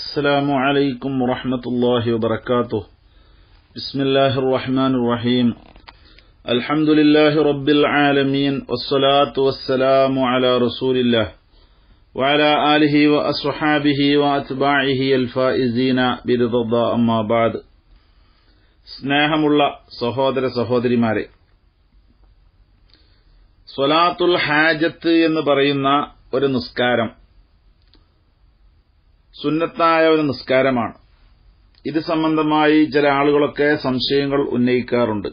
السلام عليكم ورحمة الله وبركاته بسم الله الرحمن الرحيم الحمد لله رب العالمين والصلاة والسلام على رسول الله وعلى آله وأصحابه وأتباعه الفائزين برضا أما بعد സ്നേഹമുള്ള സഹോദര സഹോദരിമാരെ സ്വലാത്തുൽ ഹാജത്ത് എന്ന് പറയുന്ന ഒരു നിസ്കാരം സുന്നത്തായ ഒരു നിസ്കാരമാണ് ഇത് സംബന്ധമായി ചില ആളുകളൊക്കെ സംശയങ്ങൾ ഉന്നയിക്കാറുണ്ട്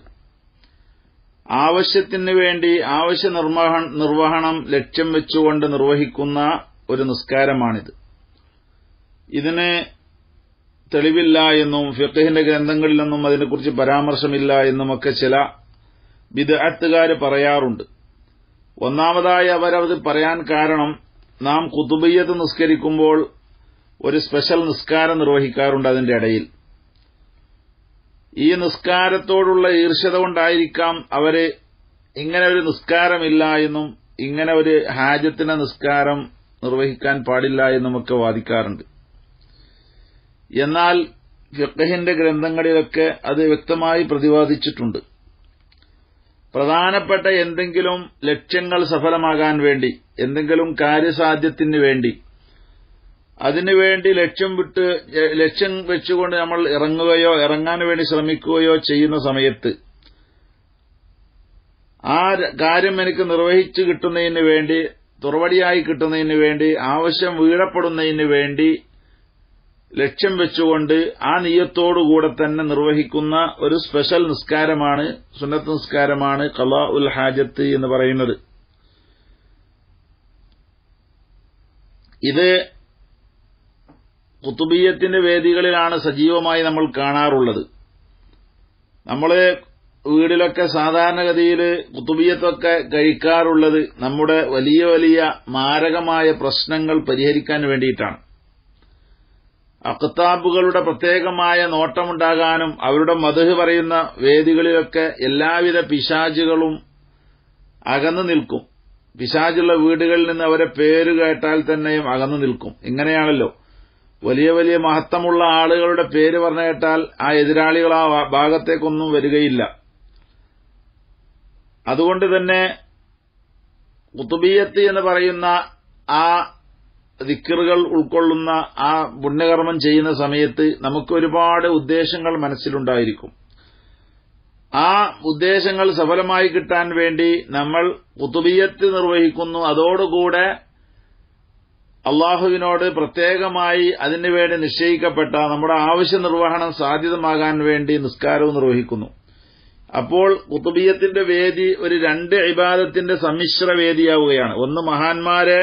ആവശ്യത്തിന് വേണ്ടി ആവശ്യ നിർവഹണം ലക്ഷ്യം വെച്ചുകൊണ്ട് നിർവഹിക്കുന്ന ഒരു നിസ്കാരമാണിത് ഇതിന് തെളിവില്ല എന്നും ഫിഖഹിന്റെ ഗ്രന്ഥങ്ങളിൽ നിന്നും അതിനെക്കുറിച്ച് പരാമർശമില്ല എന്നുമൊക്കെ ചില വിദഗ്ധകാർ പറയാറുണ്ട് ഒന്നാമതായി അവരവത് പറയാൻ കാരണം നാം കുതുബയ്യത്ത് നിസ്കരിക്കുമ്പോൾ ഒരു സ്പെഷ്യൽ നിസ്കാരം നിർവഹിക്കാറുണ്ട് അതിന്റെ ഇടയിൽ ഈ നിസ്കാരത്തോടുള്ള ഈർഷ്യത കൊണ്ടായിരിക്കാം അവര് ഇങ്ങനെ ഒരു നിസ്കാരമില്ല എന്നും ഇങ്ങനെ ഒരു ഹാജത്തിന് നിസ്കാരം നിർവഹിക്കാൻ പാടില്ല എന്നുമൊക്കെ വാദിക്കാറുണ്ട് എന്നാൽ ഫിഖഹിന്റെ ഗ്രന്ഥങ്ങളിലൊക്കെ അത് വ്യക്തമായി പ്രതിപാദിച്ചിട്ടുണ്ട് പ്രധാനപ്പെട്ട എന്തെങ്കിലും ലക്ഷ്യങ്ങൾ സഫലമാകാൻ വേണ്ടി എന്തെങ്കിലും കാര്യസാധ്യത്തിന് വേണ്ടി അതിനുവേണ്ടി ലക്ഷ്യം വിട്ട് ലക്ഷ്യം വെച്ചുകൊണ്ട് നമ്മൾ ഇറങ്ങുകയോ ഇറങ്ങാൻ വേണ്ടി ശ്രമിക്കുകയോ ചെയ്യുന്ന സമയത്ത് ആ കാര്യം എനിക്ക് നിർവഹിച്ചു കിട്ടുന്നതിന് വേണ്ടി തുറവടിയായി കിട്ടുന്നതിന് വേണ്ടി ആവശ്യം വീഴപ്പെടുന്നതിന് വേണ്ടി ലക്ഷ്യം വെച്ചുകൊണ്ട് ആ നീയത്തോടുകൂടെ തന്നെ നിർവഹിക്കുന്ന ഒരു സ്പെഷ്യൽ നിസ്കാരമാണ് സുന്നത്ത് നിസ്കാരമാണ് കലാ ഉൽ ഹാജത്ത് എന്ന് പറയുന്നത് ഇത് കുത്തുബീയത്തിന്റെ വേദികളിലാണ് സജീവമായി നമ്മൾ കാണാറുള്ളത് നമ്മളെ വീടിലൊക്കെ സാധാരണഗതിയിൽ കുത്തുബീയത്തൊക്കെ കഴിക്കാറുള്ളത് നമ്മുടെ വലിയ വലിയ മാരകമായ പ്രശ്നങ്ങൾ പരിഹരിക്കാൻ വേണ്ടിയിട്ടാണ് അക്താബുകളുടെ പ്രത്യേകമായ നോട്ടമുണ്ടാകാനും അവരുടെ മധുഹ് പറയുന്ന വേദികളിലൊക്കെ എല്ലാവിധ പിശാചുകളും അകന്നു നിൽക്കും പിശാചുള്ള വീടുകളിൽ നിന്ന് അവരെ പേര് കേട്ടാൽ തന്നെയും അകന്നു നിൽക്കും ഇങ്ങനെയാണല്ലോ വലിയ വലിയ മഹത്വമുള്ള ആളുകളുടെ പേര് പറഞ്ഞു കേട്ടാൽ ആ എതിരാളികൾ ആ ഭാഗത്തേക്കൊന്നും വരികയില്ല അതുകൊണ്ട് തന്നെ ഉത്തുബീയത്ത് എന്ന് പറയുന്ന ആ ദിക്കറുകൾ ഉൾക്കൊള്ളുന്ന ആ പുണ്യകർമ്മം ചെയ്യുന്ന സമയത്ത് നമുക്ക് ഒരുപാട് ഉദ്ദേശങ്ങൾ മനസ്സിലുണ്ടായിരിക്കും ആ ഉദ്ദേശങ്ങൾ സഫലമായി കിട്ടാൻ വേണ്ടി നമ്മൾ കുത്തുബീയത്ത് നിർവഹിക്കുന്നു അതോടുകൂടെ അള്ളാഹുവിനോട് പ്രത്യേകമായി അതിനുവേണ്ടി നിശ്ചയിക്കപ്പെട്ട നമ്മുടെ ആവശ്യ നിർവഹണം സാധ്യതമാകാൻ വേണ്ടി നിസ്കാരവും നിർവഹിക്കുന്നു അപ്പോൾ കുത്തുബീയത്തിന്റെ വേദി ഒരു രണ്ട് ഇബാദത്തിന്റെ സമ്മിശ്ര വേദിയാവുകയാണ് ഒന്ന് മഹാന്മാരെ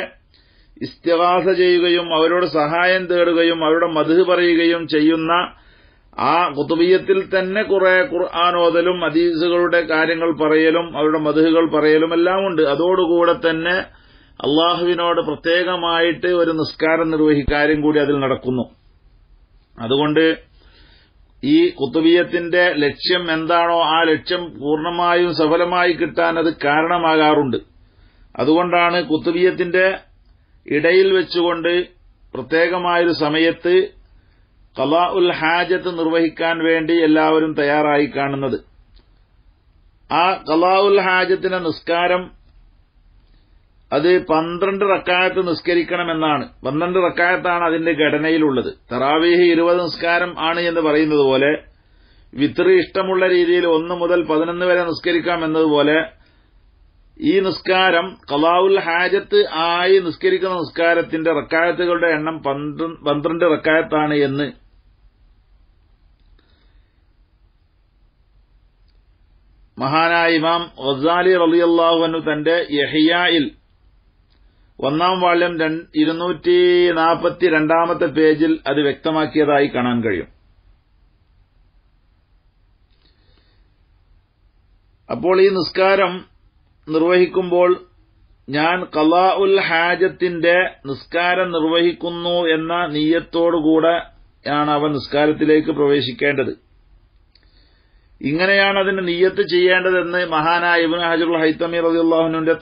ഇസ്തിഹാസ ചെയ്യുകയും അവരോട് സഹായം തേടുകയും അവരുടെ മധു പറയുകയും ചെയ്യുന്ന ആ കുത്തുബീയത്തിൽ തന്നെ കുറെ ഖുർആാനോദലും അതീസുകളുടെ കാര്യങ്ങൾ പറയലും അവരുടെ മധുഹുകൾ പറയലും എല്ലാമുണ്ട് അതോടുകൂടെ തന്നെ അള്ളാഹുവിനോട് പ്രത്യേകമായിട്ട് ഒരു നിസ്കാരം നിർവഹിക്കാരും കൂടി അതിൽ നടക്കുന്നു അതുകൊണ്ട് ഈ കുത്തുബിയത്തിന്റെ ലക്ഷ്യം എന്താണോ ആ ലക്ഷ്യം പൂർണ്ണമായും സഫലമായി കിട്ടാൻ അത് കാരണമാകാറുണ്ട് അതുകൊണ്ടാണ് കുത്തുബിയത്തിന്റെ ഇടയിൽ വെച്ചുകൊണ്ട് പ്രത്യേകമായൊരു സമയത്ത് കലാ ഉൽ ഹാജത്ത് നിർവഹിക്കാൻ വേണ്ടി എല്ലാവരും തയ്യാറായി കാണുന്നത് ആ കലാ ഉൽ ഹാജത്തിന്റെ നിസ്കാരം അത് പന്ത്രണ്ട് റക്കായത്ത് നിസ്കരിക്കണമെന്നാണ് പന്ത്രണ്ട് റക്കായത്താണ് അതിന്റെ ഘടനയിലുള്ളത് തറാവീഹ് ഇരുപത് നിസ്കാരം ആണ് എന്ന് പറയുന്നത് പോലെ വിത്രി ഇഷ്ടമുള്ള രീതിയിൽ ഒന്ന് മുതൽ പതിനൊന്ന് വരെ നിസ്കരിക്കാം എന്നതുപോലെ ഈ നിസ്കാരം കലാവുൽ ഹാജത്ത് ആയി നിസ്കരിക്കുന്ന നിസ്കാരത്തിന്റെ റക്കായത്തുകളുടെ എണ്ണം പന്ത്രണ്ട് റക്കായത്താണ് എന്ന് മഹാനായ ഇമാം റസാലി റലിയല്ലാഹുവിനു തന്റെ യഹിയായിൽ ഒന്നാം വാള്യം ഇരുന്നൂറ്റി നാൽപ്പത്തി രണ്ടാമത്തെ പേജിൽ അത് വ്യക്തമാക്കിയതായി കാണാൻ കഴിയും അപ്പോൾ ഈ നിസ്കാരം നിർവഹിക്കുമ്പോൾ ഞാൻ കലാ ഉൽ ഹാജത്തിന്റെ നിസ്കാരം നിർവഹിക്കുന്നു എന്ന നീയത്തോടുകൂടെ ആണ് അവൻ നിസ്കാരത്തിലേക്ക് പ്രവേശിക്കേണ്ടത് ഇങ്ങനെയാണ് അതിന് നീയത്ത് ചെയ്യേണ്ടതെന്ന് മഹാനായ ഇബിൻ ഹജറുൽ ഹൈത്തമി റബിയുള്ളാഹുനുന്റെ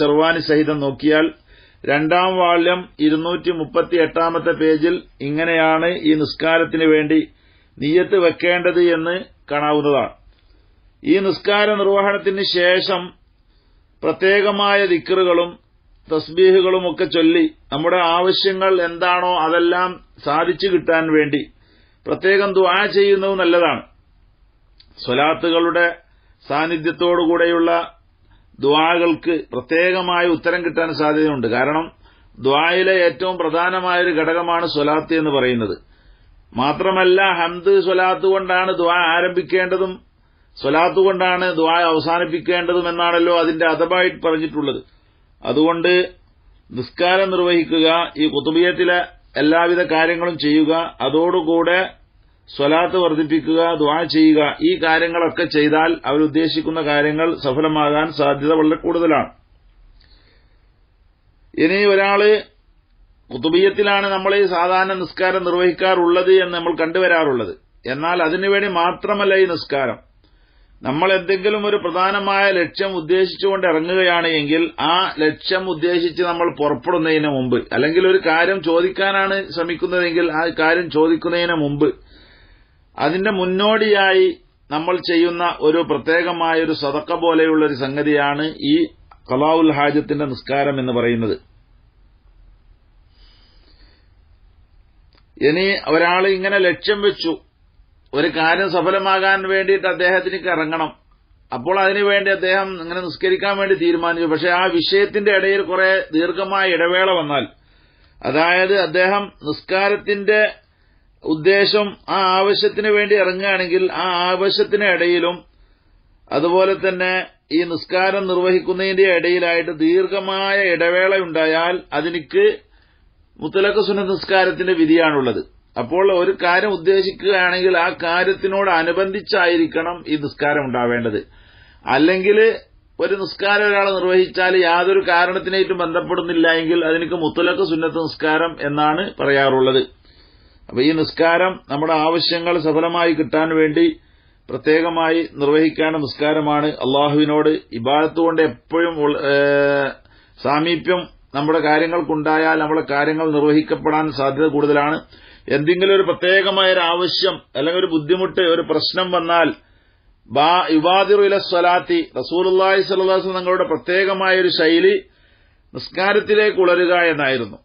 ഷെർവാനി സഹിതം നോക്കിയാൽ രണ്ടാം വാള്യം ഇരുന്നൂറ്റി മുപ്പത്തി എട്ടാമത്തെ പേജിൽ ഇങ്ങനെയാണ് ഈ നിസ്കാരത്തിന് വേണ്ടി നീയത്ത് വെക്കേണ്ടത് എന്ന് കാണാവുന്നതാണ് ഈ നിസ്കാര നിർവഹണത്തിന് ശേഷം പ്രത്യേകമായ ദിക്കറുകളും തസ്ബീഹുകളുമൊക്കെ ചൊല്ലി നമ്മുടെ ആവശ്യങ്ങൾ എന്താണോ അതെല്ലാം സാധിച്ചു കിട്ടാൻ വേണ്ടി പ്രത്യേകം ദ്വാ ചെയ്യുന്നത് നല്ലതാണ് സ്വലാത്തുകളുടെ സാന്നിധ്യത്തോടുകൂടെയുള്ള ദ്വാകൾക്ക് പ്രത്യേകമായ ഉത്തരം കിട്ടാൻ സാധ്യതയുണ്ട് കാരണം ദ്വായിലെ ഏറ്റവും പ്രധാനമായ ഒരു ഘടകമാണ് സ്വലാത്ത് എന്ന് പറയുന്നത് മാത്രമല്ല ഹംദ് സ്വലാത്ത് കൊണ്ടാണ് ദ്വാ ആരംഭിക്കേണ്ടതും സ്വലാത്ത് കൊണ്ടാണ് ദ്വാ അവസാനിപ്പിക്കേണ്ടതും എന്നാണല്ലോ അതിന്റെ അതബായിട്ട് പറഞ്ഞിട്ടുള്ളത് അതുകൊണ്ട് നിസ്കാരം നിർവഹിക്കുക ഈ കുത്തുബിയത്തിലെ എല്ലാവിധ കാര്യങ്ങളും ചെയ്യുക അതോടുകൂടെ സ്വലാത്ത് വർദ്ധിപ്പിക്കുക ദ്വാ ചെയ്യുക ഈ കാര്യങ്ങളൊക്കെ ചെയ്താൽ അവരുദ്ദേശിക്കുന്ന കാര്യങ്ങൾ സഫലമാകാൻ സാധ്യത വളരെ കൂടുതലാണ് ഇനി ഒരാള് കുത്തുബീയത്തിലാണ് നമ്മൾ ഈ സാധാരണ നിസ്കാരം നിർവഹിക്കാറുള്ളത് എന്ന് നമ്മൾ കണ്ടുവരാറുള്ളത് എന്നാൽ അതിനുവേണ്ടി മാത്രമല്ല ഈ നിസ്കാരം നമ്മൾ എന്തെങ്കിലും ഒരു പ്രധാനമായ ലക്ഷ്യം ഉദ്ദേശിച്ചുകൊണ്ട് ഇറങ്ങുകയാണ് എങ്കിൽ ആ ലക്ഷ്യം ഉദ്ദേശിച്ച് നമ്മൾ പുറപ്പെടുന്നതിന് മുമ്പ് അല്ലെങ്കിൽ ഒരു കാര്യം ചോദിക്കാനാണ് ശ്രമിക്കുന്നതെങ്കിൽ ആ കാര്യം ചോദിക്കുന്നതിന് മുമ്പ് അതിന്റെ മുന്നോടിയായി നമ്മൾ ചെയ്യുന്ന ഒരു പ്രത്യേകമായ ഒരു സതക്ക പോലെയുള്ള ഒരു സംഗതിയാണ് ഈ കലാവുൽ ഹാജത്തിന്റെ നിസ്കാരം എന്ന് പറയുന്നത് ഇനി ഒരാൾ ഇങ്ങനെ ലക്ഷ്യം വെച്ചു ഒരു കാര്യം സഫലമാകാൻ വേണ്ടിയിട്ട് അദ്ദേഹത്തിന് ഇറങ്ങണം അപ്പോൾ അതിനുവേണ്ടി അദ്ദേഹം ഇങ്ങനെ നിസ്കരിക്കാൻ വേണ്ടി തീരുമാനിച്ചു പക്ഷെ ആ വിഷയത്തിന്റെ ഇടയിൽ കുറെ ദീർഘമായ ഇടവേള വന്നാൽ അതായത് അദ്ദേഹം നിസ്കാരത്തിന്റെ ഉദ്ദേശം ആ ആവശ്യത്തിന് വേണ്ടി ഇറങ്ങുകയാണെങ്കിൽ ആ ആവശ്യത്തിനിടയിലും അതുപോലെ തന്നെ ഈ നിസ്കാരം നിർവഹിക്കുന്നതിന്റെ ഇടയിലായിട്ട് ദീർഘമായ ഇടവേള ഉണ്ടായാൽ അതിനിക്ക് മുത്തലക്ക സുന നിസ്കാരത്തിന്റെ വിധിയാണുള്ളത് അപ്പോൾ ഒരു കാര്യം ഉദ്ദേശിക്കുകയാണെങ്കിൽ ആ കാര്യത്തിനോട് അനുബന്ധിച്ചായിരിക്കണം ഈ നിസ്കാരം ഉണ്ടാവേണ്ടത് അല്ലെങ്കിൽ ഒരു നിസ്കാരം ഒരാൾ നിർവഹിച്ചാൽ യാതൊരു കാരണത്തിനായിട്ടും ബന്ധപ്പെടുന്നില്ല എങ്കിൽ അതിനിക്ക് മുത്തലക്ക സുന്നത്ത് നിസ്കാരം എന്നാണ് പറയാറുള്ളത് അപ്പൊ ഈ നിസ്കാരം നമ്മുടെ ആവശ്യങ്ങൾ സഫലമായി കിട്ടാൻ വേണ്ടി പ്രത്യേകമായി നിർവഹിക്കേണ്ട നിസ്കാരമാണ് അള്ളാഹുവിനോട് ഇബാദത്ത് കൊണ്ട് എപ്പോഴും സാമീപ്യം നമ്മുടെ കാര്യങ്ങൾക്കുണ്ടായാൽ നമ്മുടെ കാര്യങ്ങൾ നിർവഹിക്കപ്പെടാൻ സാധ്യത കൂടുതലാണ് എന്തെങ്കിലും ഒരു പ്രത്യേകമായ ഒരു ആവശ്യം അല്ലെങ്കിൽ ഒരു ബുദ്ധിമുട്ട് ഒരു പ്രശ്നം വന്നാൽ യുവാദിറുല സ്വലാത്തി റസൂലുല്ലാഹി സ്വലാസ് തങ്ങളുടെ പ്രത്യേകമായ ഒരു ശൈലി നിസ്കാരത്തിലേക്ക് ഉളരുക എന്നായിരുന്നു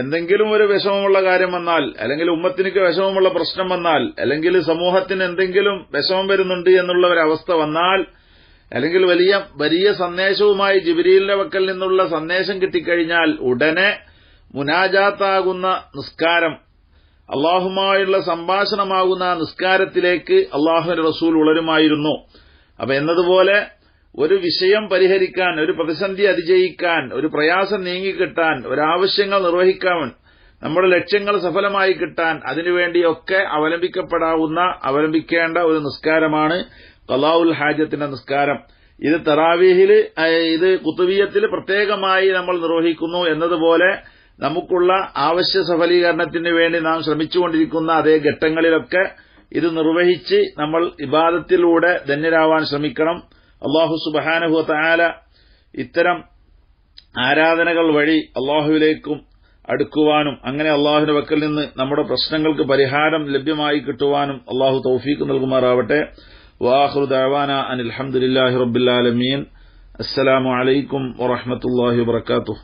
എന്തെങ്കിലും ഒരു വിഷമമുള്ള കാര്യം വന്നാൽ അല്ലെങ്കിൽ ഉമ്മത്തിനൊക്കെ വിഷമമുള്ള പ്രശ്നം വന്നാൽ അല്ലെങ്കിൽ സമൂഹത്തിന് എന്തെങ്കിലും വിഷമം വരുന്നുണ്ട് എന്നുള്ള ഒരവസ്ഥ വന്നാൽ അല്ലെങ്കിൽ വലിയ വലിയ സന്ദേശവുമായി ജിബിരിയിലെ വക്കൽ നിന്നുള്ള സന്ദേശം കിട്ടിക്കഴിഞ്ഞാൽ ഉടനെ മുനാജാത്താകുന്ന നിസ്കാരം അള്ളാഹുമായുള്ള സംഭാഷണമാകുന്ന നിസ്കാരത്തിലേക്ക് അള്ളാഹു റസൂൽ ഉളരുമായിരുന്നു അപ്പൊ എന്നതുപോലെ ഒരു വിഷയം പരിഹരിക്കാൻ ഒരു പ്രതിസന്ധി അതിജയിക്കാൻ ഒരു പ്രയാസം നീങ്ങിക്കിട്ടാൻ ഒരാവശ്യങ്ങൾ നിർവഹിക്കാൻ നമ്മുടെ ലക്ഷ്യങ്ങൾ സഫലമായി കിട്ടാൻ അതിനുവേണ്ടിയൊക്കെ അവലംബിക്കപ്പെടാവുന്ന അവലംബിക്കേണ്ട ഒരു നിസ്കാരമാണ് കലാവുൽ ഹാജത്തിന്റെ നിസ്കാരം ഇത് തറാവീഹിൽ ഇത് കുത്തുവീയത്തിൽ പ്രത്യേകമായി നമ്മൾ നിർവഹിക്കുന്നു എന്നതുപോലെ നമുക്കുള്ള ആവശ്യ സഫലീകരണത്തിന് വേണ്ടി നാം ശ്രമിച്ചുകൊണ്ടിരിക്കുന്ന അതേ ഘട്ടങ്ങളിലൊക്കെ ഇത് നിർവഹിച്ച് നമ്മൾ ഇബാദത്തിലൂടെ ധന്യരാവാൻ ശ്രമിക്കണം അള്ളാഹു സുബഹാനുഹു താല ഇത്തരം ആരാധനകൾ വഴി അള്ളാഹുവിലേക്കും അടുക്കുവാനും അങ്ങനെ അള്ളാഹുവിന്റെ വക്കൽ നിന്ന് നമ്മുടെ പ്രശ്നങ്ങൾക്ക് പരിഹാരം ലഭ്യമായി കിട്ടുവാനും അള്ളാഹു തൗഫീക്ക് നൽകുമാറാവട്ടെ വാഹു ദാവാന അനിൽ അലഹമുല്ലാഹി റബുല്ലാലമീൻ അസ്സലാമലൈക്കും വറഹമത്തല്ലാഹി വാത്തു